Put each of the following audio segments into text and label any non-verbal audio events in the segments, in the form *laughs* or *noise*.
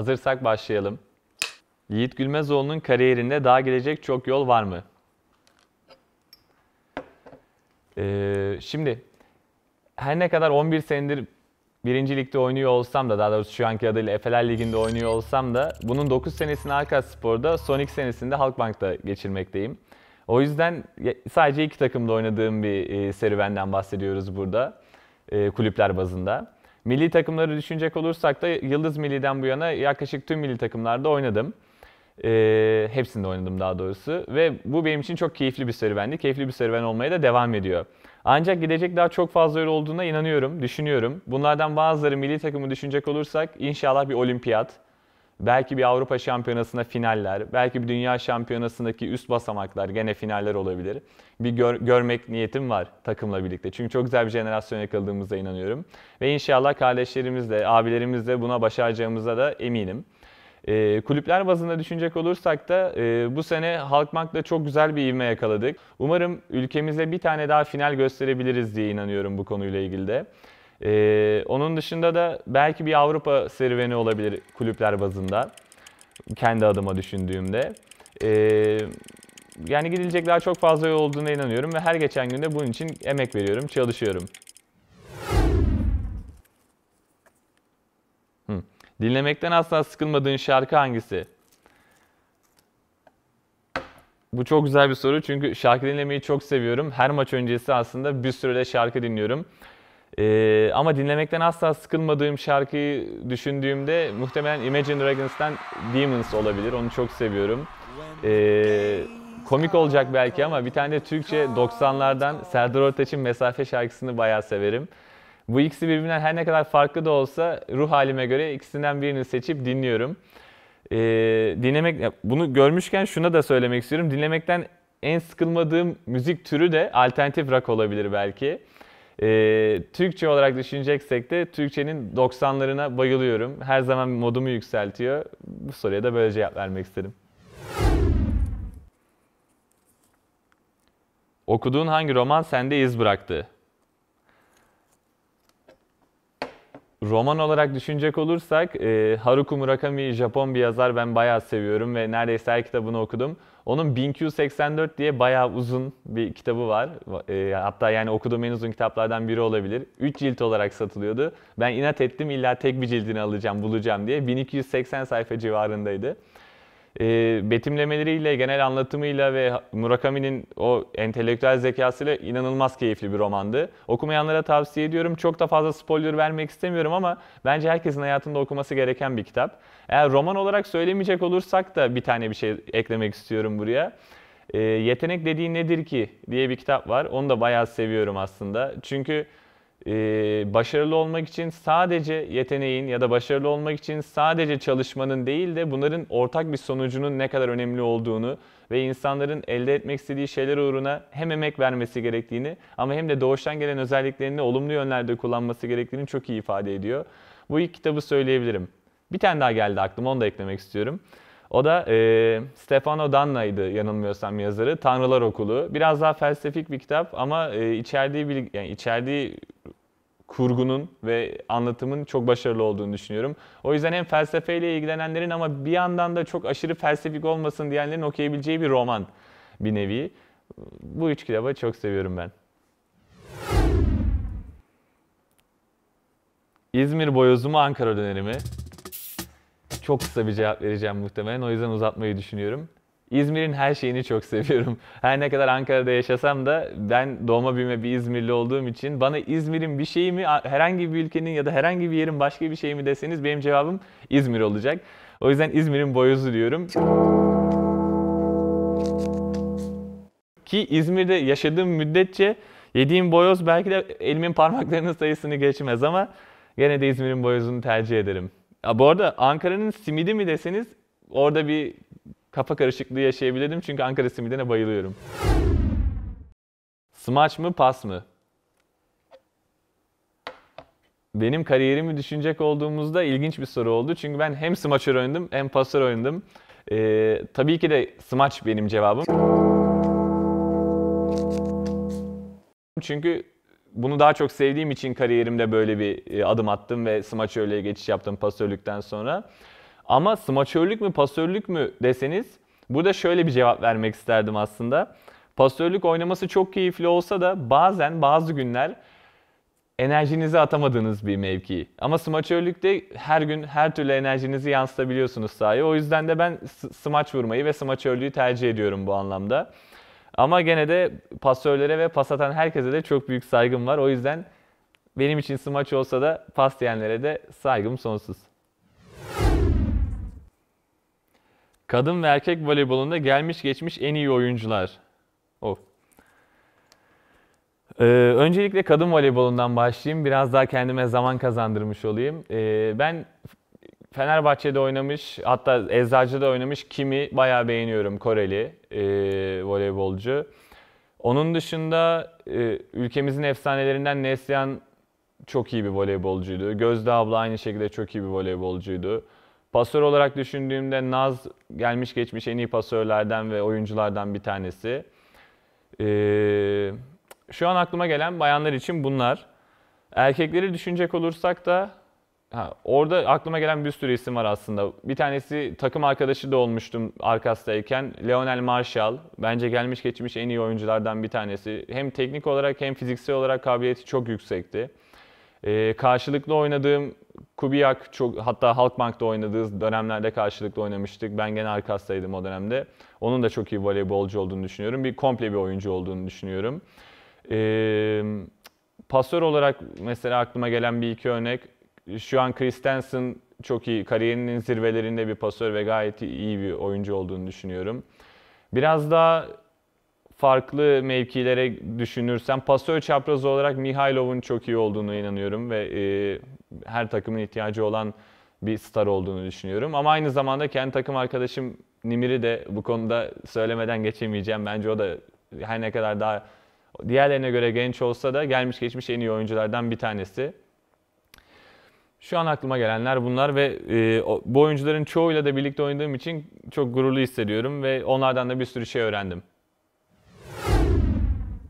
Hazırsak başlayalım. Yiğit Gülmezoğlu'nun kariyerinde daha gelecek çok yol var mı? Ee, şimdi her ne kadar 11 senedir birincilikte oynuyor olsam da daha doğrusu şu anki adıyla Efeler Ligi'nde oynuyor olsam da bunun 9 senesini Arkas Spor'da son 2 senesini de Halkbank'ta geçirmekteyim. O yüzden sadece iki takımda oynadığım bir e, serüvenden bahsediyoruz burada e, kulüpler bazında. Milli takımları düşünecek olursak da Yıldız Milli'den bu yana yaklaşık tüm milli takımlarda oynadım. E, hepsinde oynadım daha doğrusu. Ve bu benim için çok keyifli bir serüvendi. Keyifli bir serüven olmaya da devam ediyor. Ancak gidecek daha çok fazla yol olduğuna inanıyorum, düşünüyorum. Bunlardan bazıları milli takımı düşünecek olursak inşallah bir olimpiyat, Belki bir Avrupa Şampiyonasında finaller, belki bir Dünya Şampiyonası'ndaki üst basamaklar gene finaller olabilir. Bir gör, görmek niyetim var takımla birlikte. Çünkü çok güzel bir jenerasyon yakaladığımıza inanıyorum. Ve inşallah kardeşlerimizle, abilerimizle buna başaracağımıza da eminim. E, kulüpler bazında düşünecek olursak da e, bu sene Halkbank'la çok güzel bir ivme yakaladık. Umarım ülkemize bir tane daha final gösterebiliriz diye inanıyorum bu konuyla ilgili de. Ee, onun dışında da belki bir Avrupa serüveni olabilir kulüpler bazında. Kendi adıma düşündüğümde. Ee, yani gidilecek daha çok fazla yol olduğuna inanıyorum ve her geçen günde bunun için emek veriyorum, çalışıyorum. Hı. Dinlemekten asla sıkılmadığın şarkı hangisi? Bu çok güzel bir soru çünkü şarkı dinlemeyi çok seviyorum. Her maç öncesi aslında bir sürede şarkı dinliyorum. Ee, ama dinlemekten asla sıkılmadığım şarkıyı düşündüğümde muhtemelen Imagine Dragons'tan Demons olabilir. Onu çok seviyorum. Ee, komik olacak belki ama bir tane de Türkçe 90'lardan Serdar Ortaç'ın Mesafe şarkısını bayağı severim. Bu ikisi birbirinden her ne kadar farklı da olsa ruh halime göre ikisinden birini seçip dinliyorum. Ee, dinlemek, bunu görmüşken şuna da söylemek istiyorum. Dinlemekten en sıkılmadığım müzik türü de alternatif rock olabilir belki. E, Türkçe olarak düşüneceksek de Türkçenin 90'larına bayılıyorum. Her zaman modumu yükseltiyor. Bu soruya da böyle cevap vermek istedim. Okuduğun hangi roman sende iz bıraktı? roman olarak düşünecek olursak e, Haruki Murakami Japon bir yazar ben bayağı seviyorum ve neredeyse her kitabını okudum. Onun 1000 diye bayağı uzun bir kitabı var. E, hatta yani okuduğum en uzun kitaplardan biri olabilir. 3 cilt olarak satılıyordu. Ben inat ettim illa tek bir cildini alacağım, bulacağım diye. 1280 sayfa civarındaydı e, betimlemeleriyle, genel anlatımıyla ve Murakami'nin o entelektüel zekasıyla inanılmaz keyifli bir romandı. Okumayanlara tavsiye ediyorum. Çok da fazla spoiler vermek istemiyorum ama bence herkesin hayatında okuması gereken bir kitap. Eğer roman olarak söylemeyecek olursak da bir tane bir şey eklemek istiyorum buraya. E, Yetenek Dediğin Nedir Ki diye bir kitap var. Onu da bayağı seviyorum aslında. Çünkü ee, başarılı olmak için sadece yeteneğin ya da başarılı olmak için sadece çalışmanın değil de bunların ortak bir sonucunun ne kadar önemli olduğunu ve insanların elde etmek istediği şeyler uğruna hem emek vermesi gerektiğini ama hem de doğuştan gelen özelliklerini olumlu yönlerde kullanması gerektiğini çok iyi ifade ediyor. Bu ilk kitabı söyleyebilirim. Bir tane daha geldi aklıma onu da eklemek istiyorum. O da e, Stefano Danna'ydı yanılmıyorsam yazarı. Tanrılar Okulu. Biraz daha felsefik bir kitap ama e, içerdiği bilgi, yani içerdiği kurgunun ve anlatımın çok başarılı olduğunu düşünüyorum. O yüzden hem felsefeyle ilgilenenlerin ama bir yandan da çok aşırı felsefik olmasın diyenlerin okuyabileceği bir roman bir nevi. Bu üç kitabı çok seviyorum ben. İzmir boyozu mu Ankara döneri mi? Çok kısa bir cevap vereceğim muhtemelen. O yüzden uzatmayı düşünüyorum. İzmir'in her şeyini çok seviyorum. Her ne kadar Ankara'da yaşasam da ben doğma büyüme bir İzmirli olduğum için bana İzmir'in bir şeyi mi herhangi bir ülkenin ya da herhangi bir yerin başka bir şeyi mi deseniz benim cevabım İzmir olacak. O yüzden İzmir'in boyozu diyorum. Ki İzmir'de yaşadığım müddetçe yediğim boyoz belki de elimin parmaklarının sayısını geçmez ama gene de İzmir'in boyozunu tercih ederim. Ya bu arada Ankara'nın simidi mi deseniz orada bir kafa karışıklığı yaşayabilirdim çünkü Ankara simidine bayılıyorum. Smaç mı pas mı? Benim kariyerimi düşünecek olduğumuzda ilginç bir soru oldu. Çünkü ben hem smaçör oynadım hem pasör oynadım. Ee, tabii ki de smaç benim cevabım. Çünkü bunu daha çok sevdiğim için kariyerimde böyle bir e, adım attım ve smaçörlüğe geçiş yaptım pasörlükten sonra. Ama smaçörlük mü pasörlük mü deseniz burada şöyle bir cevap vermek isterdim aslında. Pasörlük oynaması çok keyifli olsa da bazen bazı günler enerjinizi atamadığınız bir mevki. Ama smaçörlükte her gün her türlü enerjinizi yansıtabiliyorsunuz sahaya. O yüzden de ben smaç vurmayı ve smaçörlüğü tercih ediyorum bu anlamda. Ama gene de pasörlere ve pas atan herkese de çok büyük saygım var. O yüzden benim için smaç olsa da pas diyenlere de saygım sonsuz. Kadın ve erkek voleybolunda gelmiş geçmiş en iyi oyuncular. Of. Oh. Ee, öncelikle kadın voleybolundan başlayayım. Biraz daha kendime zaman kazandırmış olayım. Ee, ben Fenerbahçe'de oynamış, hatta Eczacı'da oynamış Kimi bayağı beğeniyorum. Koreli e, voleybolcu. Onun dışında e, ülkemizin efsanelerinden Neslihan çok iyi bir voleybolcuydu. Gözde abla aynı şekilde çok iyi bir voleybolcuydu. Pasör olarak düşündüğümde Naz gelmiş geçmiş en iyi pasörlerden ve oyunculardan bir tanesi. Ee, şu an aklıma gelen bayanlar için bunlar. Erkekleri düşünecek olursak da ha, orada aklıma gelen bir sürü isim var aslında. Bir tanesi takım arkadaşı da olmuştum arkastayken. Lionel Marshall bence gelmiş geçmiş en iyi oyunculardan bir tanesi. Hem teknik olarak hem fiziksel olarak kabiliyeti çok yüksekti. Ee, karşılıklı oynadığım Kubiak çok hatta Halkbank'ta oynadığı dönemlerde karşılıklı oynamıştık. Ben gene arkastaydım o dönemde. Onun da çok iyi voleybolcu olduğunu düşünüyorum. Bir komple bir oyuncu olduğunu düşünüyorum. Ee, pasör olarak mesela aklıma gelen bir iki örnek. Şu an Christensen çok iyi kariyerinin zirvelerinde bir pasör ve gayet iyi bir oyuncu olduğunu düşünüyorum. Biraz daha farklı mevkilere düşünürsem pasör çaprazı olarak Mihailov'un çok iyi olduğunu inanıyorum ve e, her takımın ihtiyacı olan bir star olduğunu düşünüyorum. Ama aynı zamanda kendi takım arkadaşım Nimir'i de bu konuda söylemeden geçemeyeceğim. Bence o da her ne kadar daha diğerlerine göre genç olsa da gelmiş geçmiş en iyi oyunculardan bir tanesi. Şu an aklıma gelenler bunlar ve e, bu oyuncuların çoğuyla da birlikte oynadığım için çok gururlu hissediyorum ve onlardan da bir sürü şey öğrendim.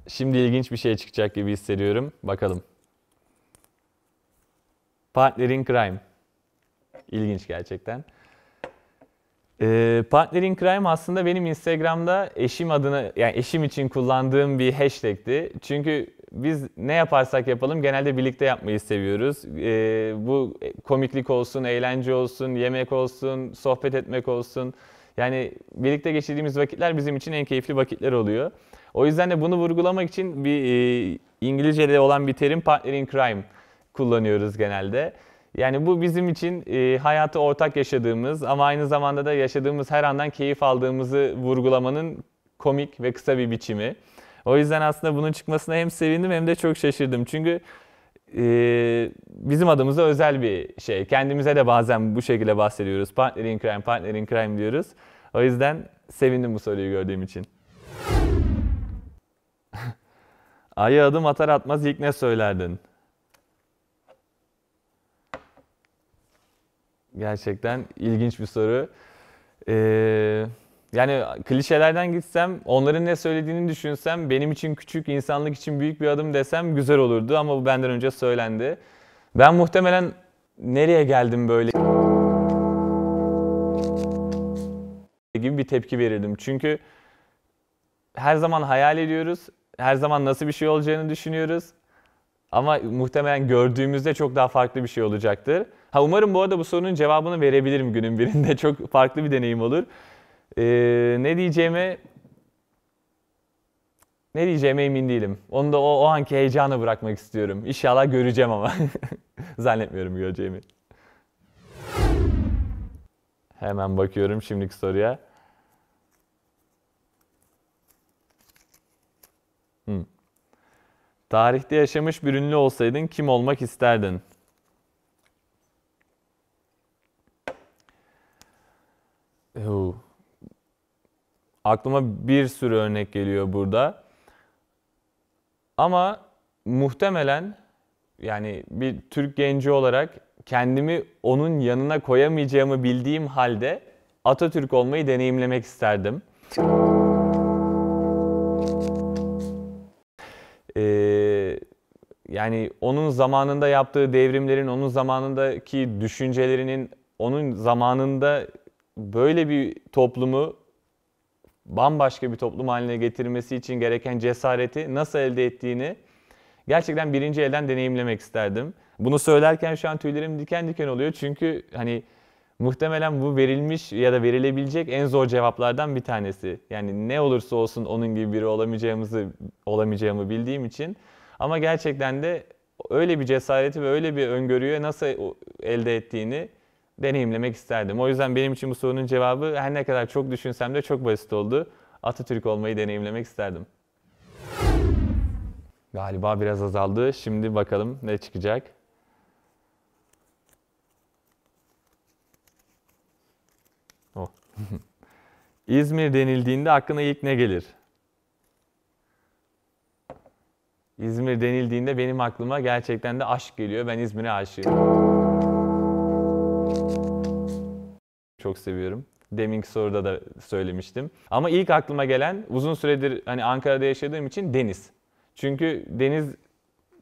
Şimdi ilginç bir şey çıkacak gibi hissediyorum. Bakalım. Partner in Crime. İlginç gerçekten. Ee, Partner in Crime aslında benim Instagram'da eşim adına, yani eşim için kullandığım bir hashtag'ti. Çünkü biz ne yaparsak yapalım genelde birlikte yapmayı seviyoruz. Ee, bu komiklik olsun, eğlence olsun, yemek olsun, sohbet etmek olsun. Yani birlikte geçirdiğimiz vakitler bizim için en keyifli vakitler oluyor. O yüzden de bunu vurgulamak için bir e, İngilizce'de olan bir terim Partner in Crime kullanıyoruz genelde. Yani bu bizim için e, hayatı ortak yaşadığımız ama aynı zamanda da yaşadığımız her andan keyif aldığımızı vurgulamanın komik ve kısa bir biçimi. O yüzden aslında bunun çıkmasına hem sevindim hem de çok şaşırdım. Çünkü e, bizim adımıza özel bir şey. Kendimize de bazen bu şekilde bahsediyoruz. Partner in crime, partner in crime diyoruz. O yüzden sevindim bu soruyu gördüğüm için. *laughs* Ayı adım atar atmaz ilk ne söylerdin? Gerçekten ilginç bir soru. Ee, yani klişelerden gitsem, onların ne söylediğini düşünsem, benim için küçük, insanlık için büyük bir adım desem güzel olurdu ama bu benden önce söylendi. Ben muhtemelen nereye geldim böyle gibi bir tepki verirdim. Çünkü her zaman hayal ediyoruz, her zaman nasıl bir şey olacağını düşünüyoruz ama muhtemelen gördüğümüzde çok daha farklı bir şey olacaktır. Ha umarım bu arada bu sorunun cevabını verebilirim günün birinde. *laughs* Çok farklı bir deneyim olur. Ee, ne diyeceğimi ne diyeceğime emin değilim. Onu da o, o anki heyecana bırakmak istiyorum. İnşallah göreceğim ama. *laughs* Zannetmiyorum göreceğimi. Hemen bakıyorum şimdiki soruya. Tarihte yaşamış bir ünlü olsaydın kim olmak isterdin? Ew. Aklıma bir sürü örnek geliyor burada. Ama muhtemelen yani bir Türk genci olarak kendimi onun yanına koyamayacağımı bildiğim halde Atatürk olmayı deneyimlemek isterdim. Yani onun zamanında yaptığı devrimlerin, onun zamanındaki düşüncelerinin, onun zamanında böyle bir toplumu bambaşka bir toplum haline getirmesi için gereken cesareti nasıl elde ettiğini gerçekten birinci elden deneyimlemek isterdim. Bunu söylerken şu an tüylerim diken diken oluyor çünkü hani muhtemelen bu verilmiş ya da verilebilecek en zor cevaplardan bir tanesi. Yani ne olursa olsun onun gibi biri olamayacağımızı olamayacağımı bildiğim için ama gerçekten de öyle bir cesareti ve öyle bir öngörüyü nasıl elde ettiğini deneyimlemek isterdim. O yüzden benim için bu sorunun cevabı her ne kadar çok düşünsem de çok basit oldu. Atatürk olmayı deneyimlemek isterdim. Galiba biraz azaldı. Şimdi bakalım ne çıkacak. Oh. *laughs* İzmir denildiğinde aklına ilk ne gelir? İzmir denildiğinde benim aklıma gerçekten de aşk geliyor. Ben İzmir'e aşığım. Çok seviyorum. Deminki soruda da söylemiştim. Ama ilk aklıma gelen uzun süredir hani Ankara'da yaşadığım için deniz. Çünkü deniz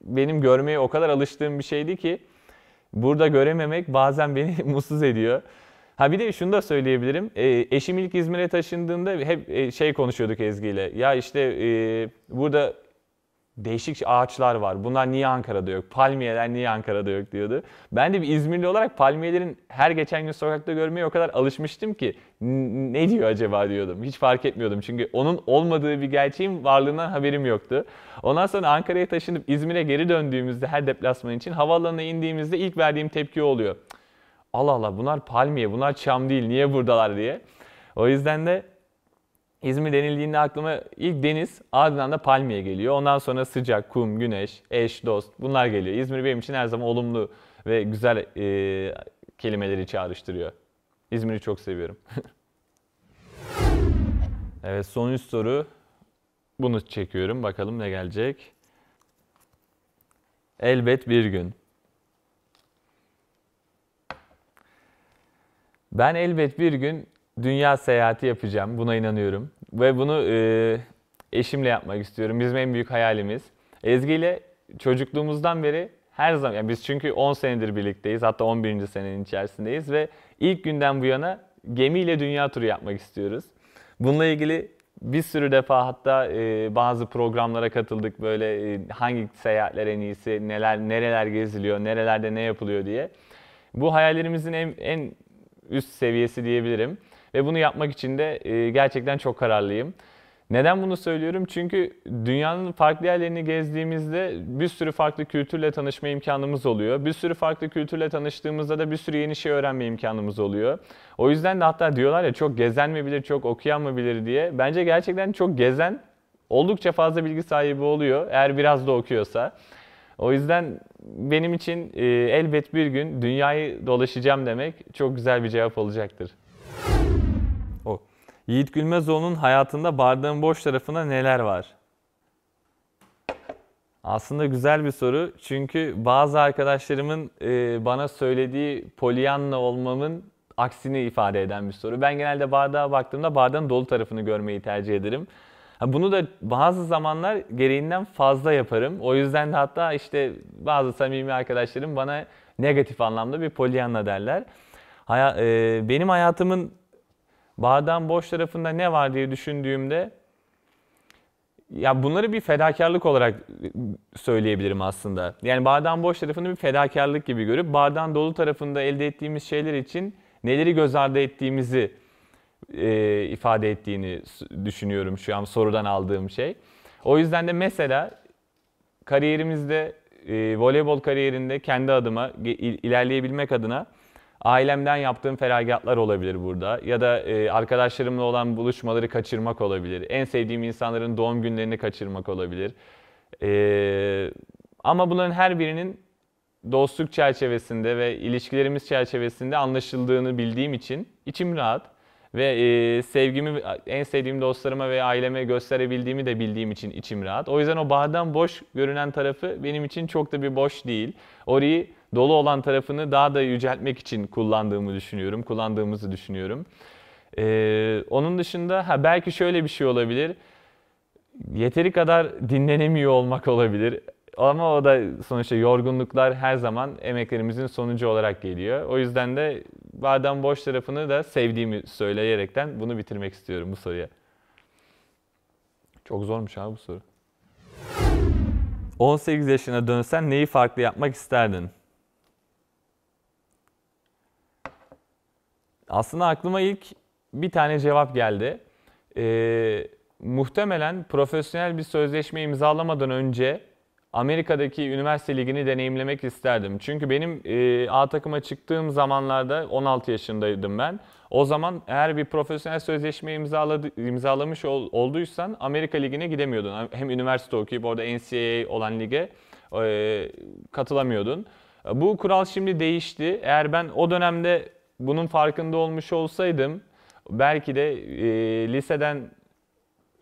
benim görmeye o kadar alıştığım bir şeydi ki burada görememek bazen beni *laughs* mutsuz ediyor. Ha bir de şunu da söyleyebilirim. E, eşim ilk İzmir'e taşındığında hep e, şey konuşuyorduk Ezgi ile. Ya işte e, burada değişik ağaçlar var. Bunlar niye Ankara'da yok? Palmiyeler niye Ankara'da yok diyordu. Ben de bir İzmirli olarak palmiyelerin her geçen gün sokakta görmeye o kadar alışmıştım ki ne diyor acaba diyordum. Hiç fark etmiyordum çünkü onun olmadığı bir gerçeğin varlığından haberim yoktu. Ondan sonra Ankara'ya taşınıp İzmir'e geri döndüğümüzde her deplasman için havaalanına indiğimizde ilk verdiğim tepki oluyor. Allah Allah bunlar palmiye, bunlar çam değil, niye buradalar diye. O yüzden de İzmir denildiğinde aklıma ilk deniz ardından da palmiye geliyor. Ondan sonra sıcak, kum, güneş, eş, dost bunlar geliyor. İzmir benim için her zaman olumlu ve güzel e, kelimeleri çağrıştırıyor. İzmir'i çok seviyorum. *laughs* evet son üç soru. Bunu çekiyorum. Bakalım ne gelecek. Elbet bir gün. Ben elbet bir gün dünya seyahati yapacağım. Buna inanıyorum. Ve bunu e, eşimle yapmak istiyorum. Bizim en büyük hayalimiz. Ezgi ile çocukluğumuzdan beri her zaman, yani biz çünkü 10 senedir birlikteyiz. Hatta 11. senenin içerisindeyiz ve ilk günden bu yana gemiyle dünya turu yapmak istiyoruz. Bununla ilgili bir sürü defa hatta e, bazı programlara katıldık böyle e, hangi seyahatler en iyisi, neler nereler geziliyor, nerelerde ne yapılıyor diye. Bu hayallerimizin en, en üst seviyesi diyebilirim. Ve bunu yapmak için de e, gerçekten çok kararlıyım. Neden bunu söylüyorum? Çünkü dünyanın farklı yerlerini gezdiğimizde bir sürü farklı kültürle tanışma imkanımız oluyor. Bir sürü farklı kültürle tanıştığımızda da bir sürü yeni şey öğrenme imkanımız oluyor. O yüzden de hatta diyorlar ya çok gezen mi bilir, çok okuyan mı bilir diye. Bence gerçekten çok gezen oldukça fazla bilgi sahibi oluyor eğer biraz da okuyorsa. O yüzden benim için e, elbet bir gün dünyayı dolaşacağım demek çok güzel bir cevap olacaktır. O. Yiğit Gülmezoğlu'nun hayatında bardağın boş tarafına neler var? Aslında güzel bir soru. Çünkü bazı arkadaşlarımın e, bana söylediği polyanla olmamın aksini ifade eden bir soru. Ben genelde bardağa baktığımda bardağın dolu tarafını görmeyi tercih ederim. Bunu da bazı zamanlar gereğinden fazla yaparım. O yüzden de hatta işte bazı samimi arkadaşlarım bana negatif anlamda bir polyanla derler. Haya, e, benim hayatımın bardağın boş tarafında ne var diye düşündüğümde ya bunları bir fedakarlık olarak söyleyebilirim aslında. Yani bardağın boş tarafını bir fedakarlık gibi görüp bardağın dolu tarafında elde ettiğimiz şeyler için neleri göz ardı ettiğimizi e, ifade ettiğini düşünüyorum şu an sorudan aldığım şey. O yüzden de mesela kariyerimizde, e, voleybol kariyerinde kendi adıma ilerleyebilmek adına Ailemden yaptığım feragatlar olabilir burada ya da e, arkadaşlarımla olan buluşmaları kaçırmak olabilir. En sevdiğim insanların doğum günlerini kaçırmak olabilir. E, ama bunların her birinin dostluk çerçevesinde ve ilişkilerimiz çerçevesinde anlaşıldığını bildiğim için içim rahat ve e, sevgimi en sevdiğim dostlarıma ve aileme gösterebildiğimi de bildiğim için içim rahat. O yüzden o bağdan boş görünen tarafı benim için çok da bir boş değil. Orayı dolu olan tarafını daha da yüceltmek için kullandığımı düşünüyorum, kullandığımızı düşünüyorum. Ee, onun dışında ha, belki şöyle bir şey olabilir. Yeteri kadar dinlenemiyor olmak olabilir. Ama o da sonuçta yorgunluklar her zaman emeklerimizin sonucu olarak geliyor. O yüzden de badem boş tarafını da sevdiğimi söyleyerekten bunu bitirmek istiyorum bu soruya. Çok zormuş abi bu soru. 18 yaşına dönsen neyi farklı yapmak isterdin? Aslında aklıma ilk bir tane cevap geldi. Ee, muhtemelen profesyonel bir sözleşme imzalamadan önce Amerika'daki üniversite ligini deneyimlemek isterdim. Çünkü benim e, A takıma çıktığım zamanlarda 16 yaşındaydım ben. O zaman eğer bir profesyonel sözleşme imzaladı, imzalamış ol, olduysan Amerika ligine gidemiyordun. Hem üniversite okuyup orada NCAA olan lige e, katılamıyordun. Bu kural şimdi değişti. Eğer ben o dönemde bunun farkında olmuş olsaydım belki de e, liseden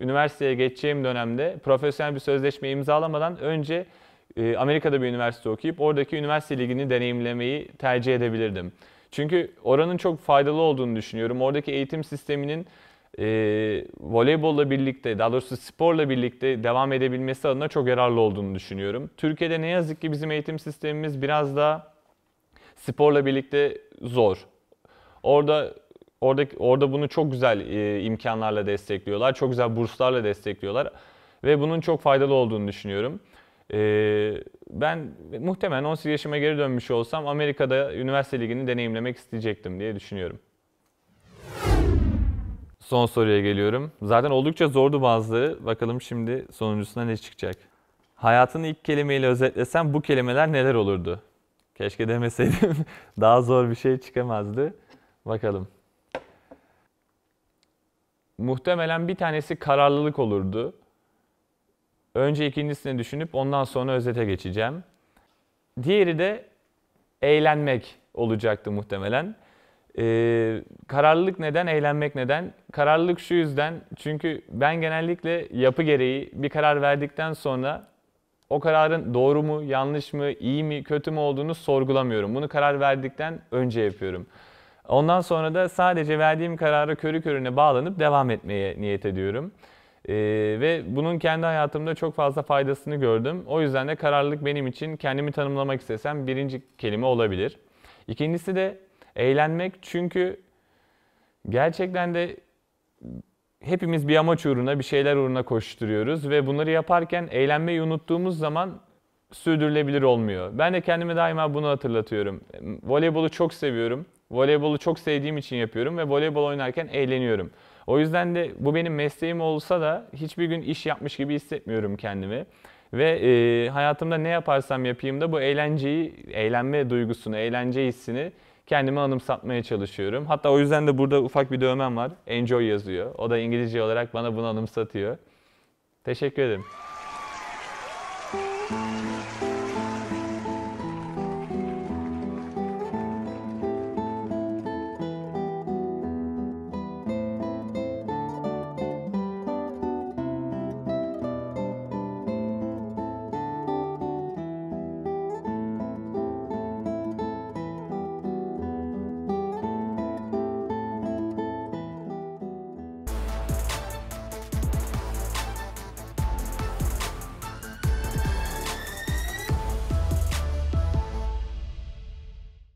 üniversiteye geçeceğim dönemde profesyonel bir sözleşme imzalamadan önce e, Amerika'da bir üniversite okuyup oradaki üniversite ligini deneyimlemeyi tercih edebilirdim. Çünkü oranın çok faydalı olduğunu düşünüyorum. Oradaki eğitim sisteminin e, voleybolla birlikte, daha doğrusu sporla birlikte devam edebilmesi adına çok yararlı olduğunu düşünüyorum. Türkiye'de ne yazık ki bizim eğitim sistemimiz biraz daha sporla birlikte zor. Orada orada orada bunu çok güzel e, imkanlarla destekliyorlar. Çok güzel burslarla destekliyorlar ve bunun çok faydalı olduğunu düşünüyorum. E, ben muhtemelen 18 yaşıma geri dönmüş olsam Amerika'da üniversite ligini deneyimlemek isteyecektim diye düşünüyorum. Son soruya geliyorum. Zaten oldukça zordu bazıları. Bakalım şimdi sonuncusuna ne çıkacak? Hayatını ilk kelimeyle özetlesem bu kelimeler neler olurdu? Keşke demeseydim. *laughs* Daha zor bir şey çıkamazdı. Bakalım. Muhtemelen bir tanesi kararlılık olurdu. Önce ikincisini düşünüp ondan sonra özete geçeceğim. Diğeri de eğlenmek olacaktı muhtemelen. Ee, kararlılık neden, eğlenmek neden? Kararlılık şu yüzden, çünkü ben genellikle yapı gereği bir karar verdikten sonra o kararın doğru mu, yanlış mı, iyi mi, kötü mü olduğunu sorgulamıyorum. Bunu karar verdikten önce yapıyorum. Ondan sonra da sadece verdiğim karara körü körüne bağlanıp devam etmeye niyet ediyorum. Ee, ve bunun kendi hayatımda çok fazla faydasını gördüm. O yüzden de kararlılık benim için kendimi tanımlamak istesem birinci kelime olabilir. İkincisi de eğlenmek çünkü gerçekten de hepimiz bir amaç uğruna, bir şeyler uğruna koşturuyoruz ve bunları yaparken eğlenmeyi unuttuğumuz zaman sürdürülebilir olmuyor. Ben de kendime daima bunu hatırlatıyorum. Voleybolu çok seviyorum. Voleybolu çok sevdiğim için yapıyorum ve voleybol oynarken eğleniyorum. O yüzden de bu benim mesleğim olsa da hiçbir gün iş yapmış gibi hissetmiyorum kendimi. Ve e, hayatımda ne yaparsam yapayım da bu eğlenceyi, eğlenme duygusunu, eğlence hissini kendime anımsatmaya çalışıyorum. Hatta o yüzden de burada ufak bir dövmem var. Enjoy yazıyor. O da İngilizce olarak bana bunu anımsatıyor. Teşekkür ederim.